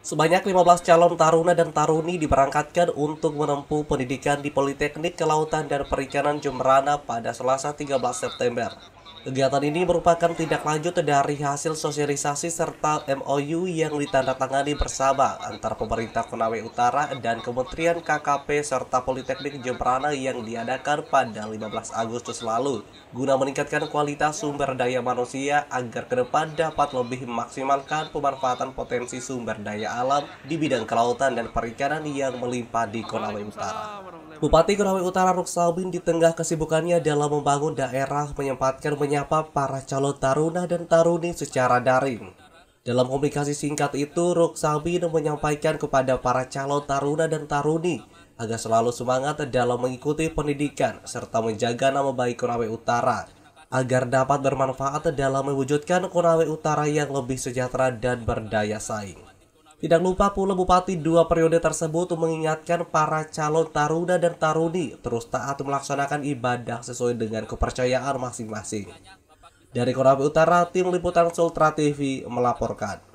Sebanyak 15 calon taruna dan taruni diberangkatkan untuk menempuh pendidikan di Politeknik Kelautan dan Perikanan Jemberana pada Selasa 13 September. Kegiatan ini merupakan tindak lanjut dari hasil sosialisasi serta MOU yang ditandatangani bersama antar pemerintah Konawe Utara dan Kementerian KKP serta Politeknik Jemberana yang diadakan pada 15 Agustus lalu guna meningkatkan kualitas sumber daya manusia agar ke depan dapat lebih memaksimalkan pemanfaatan potensi sumber daya alam di bidang kelautan dan perikanan yang melimpah di Konawe Utara. Bupati Konawe Utara Ruksalbin di tengah kesibukannya dalam membangun daerah menyempatkan menyapa para calon taruna dan taruni secara daring. Dalam komunikasi singkat itu, Ruksalbin menyampaikan kepada para calon taruna dan taruni agar selalu semangat dalam mengikuti pendidikan serta menjaga nama baik Konawe Utara agar dapat bermanfaat dalam mewujudkan Konawe Utara yang lebih sejahtera dan berdaya saing. Tidak lupa pula Bupati dua periode tersebut mengingatkan para calon taruna dan taruni terus taat melaksanakan ibadah sesuai dengan kepercayaan masing-masing. Dari Korambi Utara, Tim Liputan Sultra TV melaporkan.